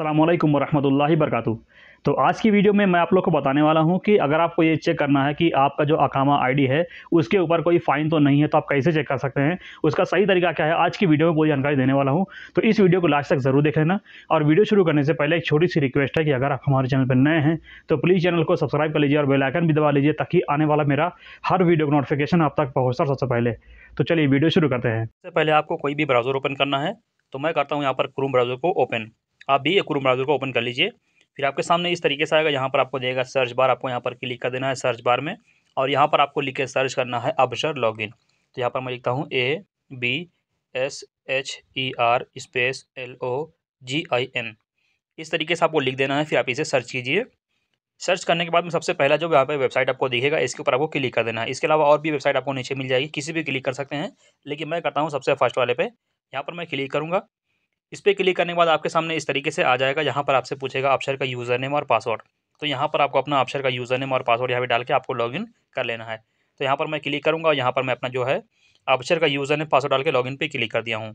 अल्लाम वरहमल वरक तो आज की वीडियो में मैं आप लोग को बताने वाला हूं कि अगर आपको ये चेक करना है कि आपका जो अकामा आईडी है उसके ऊपर कोई फ़ाइन तो नहीं है तो आप कैसे चेक कर सकते हैं उसका सही तरीका क्या है आज की वीडियो में पूरी जानकारी देने वाला हूं तो इस वीडियो को लास्ट तक ज़रूर देख लेना और वीडियो शुरू करने से पहले एक छोटी सी रिक्वेस्ट है कि अगर आप हमारे चैनल पर नए हैं तो प्लीज़ चैनल को सब्सक्राइब कर लीजिए और बेलाइकन भी दबा लीजिए ताकि आने वाला मेरा हर वीडियो का नोटिफिकेशन आप तक पहुँचता सबसे पहले तो चलिए वीडियो शुरू करते हैं सबसे पहले आपको कोई भी ब्राउज़र ओपन करना है तो मैं करता हूँ यहाँ पर क्रूम ब्राउज़र को ओपन आप भी क्रूम ब्राउज़र को ओपन कर लीजिए फिर आपके सामने इस तरीके से आएगा यहाँ पर आपको देगा सर्च बार आपको यहाँ पर क्लिक कर देना है सर्च बार में और यहाँ पर आपको लिख के सर्च करना है अबसर लॉगिन तो यहाँ पर मैं लिखता हूँ A B S H E R space L O G I N इस तरीके से आपको लिख देना है फिर आप इसे सर्च कीजिए सर्च करने के बाद में सबसे पहला जो यहाँ पर वेबसाइट आपको दिखेगा इसके ऊपर आपको क्लिक कर देना है इसके अलावा और भी वेबसाइट आपको नीचे मिल जाएगी किसी भी क्लिक कर सकते हैं लेकिन मैं करता हूँ सबसे फर्स्ट वाले पे यहाँ पर मैं क्लिक करूँगा इस पर क्लिक करने के बाद आपके सामने इस तरीके से आ जाएगा यहाँ पर आपसे पूछेगा अपशर का यूज़र नेम और पासवर्ड तो यहाँ पर आपको अपना अपशर का यूज़र नेम और पासवर्ड यहाँ पर डाल के आपको लॉगिन कर लेना है तो यहाँ पर मैं क्लिक करूँगा और यहाँ पर मैं अपना जो है अपशर का यूज़र नेम पासवर्ड डाल के लॉगिन पर क्लिक कर दिया हूँ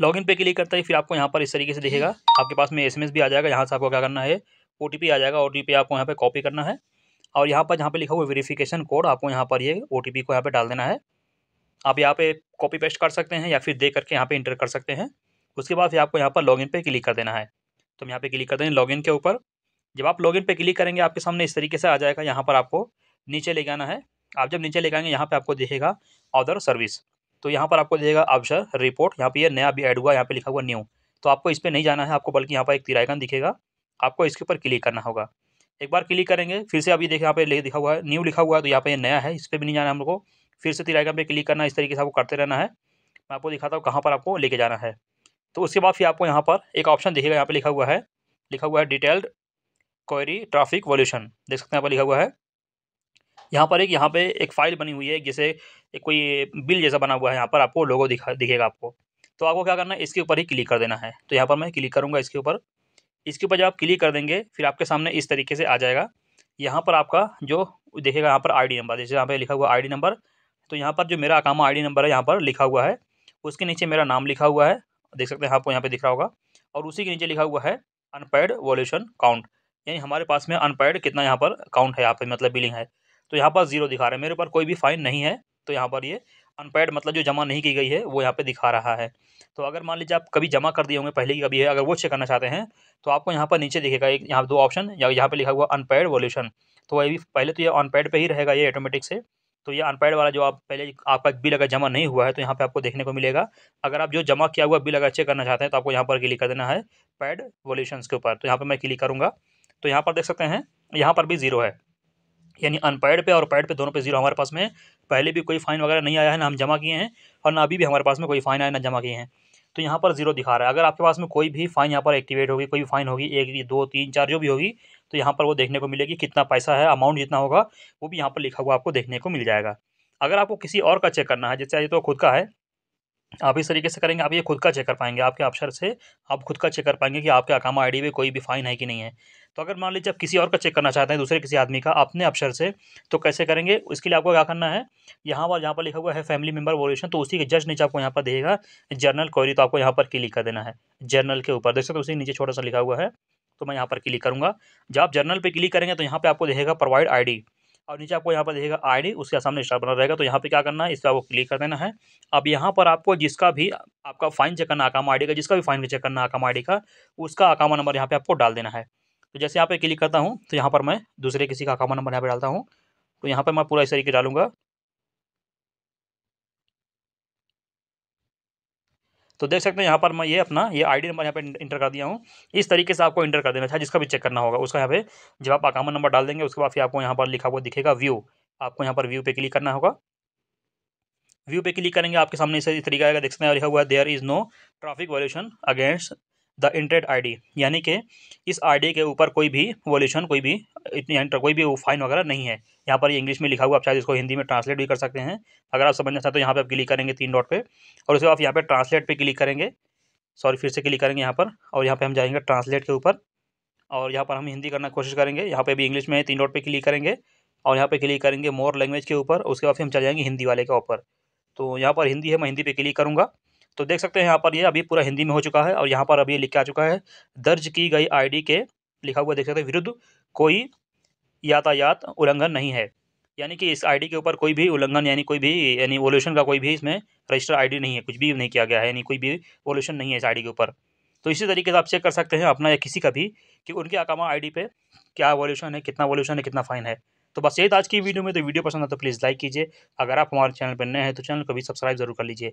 लॉगिन पे क्लिक करते ही फिर आपको यहाँ पर इस तरीके से दिखेगा आपके पास में एस भी आ जाएगा यहाँ से आपको क्या करना है ओ आ जाएगा ओ आपको यहाँ पर कॉपी करना है और यहाँ पर जहाँ पे लिखा हुआ वेरिफिकेशन कोड आपको यहाँ पर ये ओ को यहाँ पर डाल देना है आप यहाँ पे कॉपी पेस्ट कर सकते हैं या फिर दे करके यहाँ पे इंटर कर सकते हैं उसके बाद फिर आपको यहाँ पर लॉगिन पे क्लिक कर देना है तो हम यहाँ पे क्लिक कर देंगे लॉगिन के ऊपर जब आप लॉगिन पे क्लिक करेंगे आपके सामने इस तरीके से आ जाएगा यहाँ पर आपको नीचे ले जाना है आप जब नीचे ले जाएंगे यहाँ पर आपको देखेगा अदर सर्विस तो यहाँ पर आपको देखेगा ऑप्शन रिपोर्ट यहाँ पर यह नया भी एड हुआ यहाँ पर लिखा हुआ न्यू तो आपको इस पर नहीं जाना है आपको बल्कि यहाँ पर एक तिराइकन दिखेगा आपको इसके ऊपर क्लिक करना होगा एक बार क्लिक करेंगे फिर से अभी देखें यहाँ पे लिखा हुआ है न्यू लिखा हुआ है तो यहाँ पे नया है इस पर भी नहीं जाना है हम लोग को फिर से तिराइकन पे क्लिक करना इस तरीके से आपको करते रहना है मैं आपको दिखाता हूँ कहाँ पर आपको लेके जाना है तो उसके बाद फिर आपको यहाँ पर एक ऑप्शन दिखेगा यहाँ पर लिखा हुआ है लिखा हुआ है डिटेल्ड क्वेरी ट्रैफिक वॉल्यूशन देख सकते हैं यहाँ पर लिखा हुआ है यहाँ पर एक यहाँ पे एक फाइल बनी हुई है जैसे एक कोई बिल जैसा बना हुआ है यहाँ पर आपको लोगो दिखा दिखेगा आपको तो आपको क्या करना है इसके ऊपर ही क्लिक कर देना है तो यहाँ पर मैं क्लिक करूँगा इसके ऊपर इसके ऊपर जब आप क्लिक कर देंगे फिर आपके सामने इस तरीके से आ जाएगा यहाँ पर आपका जो देखेगा यहाँ पर आई नंबर जैसे यहाँ पर लिखा हुआ आई नंबर तो यहाँ पर जो मेरा अकामा आई नंबर है यहाँ पर लिखा हुआ है उसके नीचे मेरा नाम लिखा हुआ है देख सकते हैं आपको यहाँ पे दिख रहा होगा और उसी के नीचे लिखा हुआ है अनपेड वॉल्यूशन काउंट यानी हमारे पास में अनपेड कितना यहाँ पर काउंट है यहाँ पे मतलब बिलिंग है तो यहाँ पर जीरो दिखा रहा है मेरे ऊपर कोई भी फाइन नहीं है तो यहाँ पर ये अनपेड मतलब जो जमा नहीं की गई है वो यहाँ पे दिखा रहा है तो अगर मान लीजिए आप कभी जमा कर दिए होंगे पहले की कभी है अगर वो चेक करना चाहते हैं तो आपको यहाँ पर नीचे दिखेगा एक यहाँ दो ऑप्शन या यहाँ पर लिखा हुआ अनपेड वॉल्यूशन तो वही भी पहले तो ये अनपेड पर ही रहेगा ये ऑटोमेटिक से तो ये अनपेड वाला जो आप पहले आपका बिल अगर जमा नहीं हुआ है तो यहाँ पे आपको देखने को मिलेगा अगर आप जो जमा किया हुआ बिल अगर चेक करना चाहते हैं तो आपको यहाँ पर क्लिक कर देना है पैड वॉल्यूशन के ऊपर तो यहाँ पर मैं क्लिक करूँगा तो यहाँ पर देख सकते हैं यहाँ पर भी ज़ीरो है यानी अनपेड पे और पैड पे दोनों पे जीरो हमारे पास में पहले भी कोई फाइन वगैरह नहीं आया है ना हम जमा किए हैं और ना अभी भी हमारे पास में कोई फाइन आया ना जमा किए हैं तो यहाँ पर जीरो दिखा रहा है अगर आपके पास में कोई भी फाइन यहाँ पर एक्टिवेट होगी कोई फाइन होगी एक दो तीन चार जो भी होगी तो यहाँ पर वो देखने को मिलेगी कितना पैसा है अमाउंट जितना होगा वो भी यहाँ पर लिखा हुआ आपको देखने को मिल जाएगा अगर आपको किसी और का चेक करना है जैसे ये तो खुद का है आप इस तरीके से करेंगे आप ये खुद का चेक कर पाएंगे आपके अफसर से आप खुद का चेक कर पाएंगे कि आपके अकामा आईडी डी कोई भी फाइन है कि नहीं है तो अगर मान लीजिए आप किसी और का चेक करना चाहते हैं दूसरे किसी आदमी का अपने अफसर से तो कैसे करेंगे इसके लिए आपको क्या करना है यहाँ पर जहाँ पर लिखा हुआ है फैमिली मेम्बर वोलेशन तो उसी के जस्ट नीचे आपको यहाँ पर देगा जर्नल क्वेरी तो आपको यहाँ पर क्लिक कर देना है जर्नल के ऊपर देख सकते तो उसी नीचे छोटा सा लिखा हुआ है तो मैं यहाँ पर क्लिक करूँगा जब आप जर्नल पर क्लिक करेंगे तो यहाँ पर आपको देखेगा प्रोवाइड आई और नीचे आपको यहाँ पर देखेगा आईडी उसके सामने स्टार बना रहेगा तो यहाँ पे क्या करना है इस पर आपको क्लिक कर देना है अब यहाँ पर आपको जिसका भी आपका फाइन चेक करना आकाम आई का जिसका भी फाइन चेक करना आकाम आई का उसका अकाउंट नंबर यहाँ पे आपको डाल देना है तो जैसे यहाँ पे क्लिक करता हूँ तो यहाँ पर मैं दूसरे किसी का अकाउंट नंबर यहाँ पे डालता हूँ तो यहाँ पर मैं पूरा इस तरीके डालूंगा तो देख सकते हैं यहाँ पर मैं ये अपना ये आई नंबर यहाँ पर इंटर कर दिया हूँ इस तरीके से आपको इंटर कर देना चाहिए अच्छा, जिसका भी चेक करना होगा उसका यहाँ पे जब आप अकाउंट नंबर डाल देंगे उसके बाद फिर आपको यहाँ पर लिखा हुआ दिखेगा व्यू आपको यहाँ पर व्यू पे क्लिक करना होगा व्यू पे क्लिक करेंगे आपके सामने इस तरीका आएगा देख सकते हैं लिखा हुआ है there is no traffic violation against the internet ID यानी कि इस आईडी के ऊपर कोई भी वॉल्यूशन कोई भी कोई भी फाइन वगैरह नहीं है यहाँ पर ये इंग्लिश में लिखा हुआ आप शायद इसको हिंदी में ट्रांसलेट भी कर सकते हैं अगर आप समझना चाहते तो यहाँ पर आप क्लिक करेंगे तीन डॉट पर और उसके बाद यहाँ पर ट्रांसलेट पर क्लिक करेंगे सॉरी फिर से क्लिक करेंगे यहाँ पर और यहाँ पर हम जाएंगे ट्रांसलेट के ऊपर और यहाँ पर हम हिंदी करना कोशिश करेंगे यहाँ पर भी इंग्लिश में तीन डॉट पर क्लिक करेंगे और यहाँ पर क्लिक करेंगे मोर लैंग्वेज के ऊपर उसके बाद फिर हम चले जाएंगे हिंदी वाले के ऊपर तो यहाँ पर हिंदी है मैं हिंदी पे क्लिक करूँगा तो देख सकते हैं यहाँ पर ये अभी पूरा हिंदी में हो चुका है और यहाँ पर अभी लिखा आ चुका है दर्ज की गई आईडी के लिखा हुआ देख सकते हैं विरुद्ध कोई यातायात उल्लंघन नहीं है यानी कि इस आईडी के ऊपर कोई भी उल्लंघन यानी कोई भी यानी वोल्यूशन का कोई भी इसमें रजिस्टर आई नहीं है कुछ भी नहीं किया गया है यानी कोई भी वोल्यूशन नहीं है इस आई के ऊपर तो इसी तरीके से आप चेक कर सकते हैं अपना या किसी का भी कि उनके अकामा आईडी पे क्या वॉल्यूशन है कितना वॉल्यूशन है कितना फाइन है तो बस यही आज की वीडियो में तो वीडियो पसंद आता तो प्लीज़ लाइक कीजिए अगर आप हमारे चैनल पर नए हैं तो चैनल को भी सब्सक्राइब जरूर कर लीजिए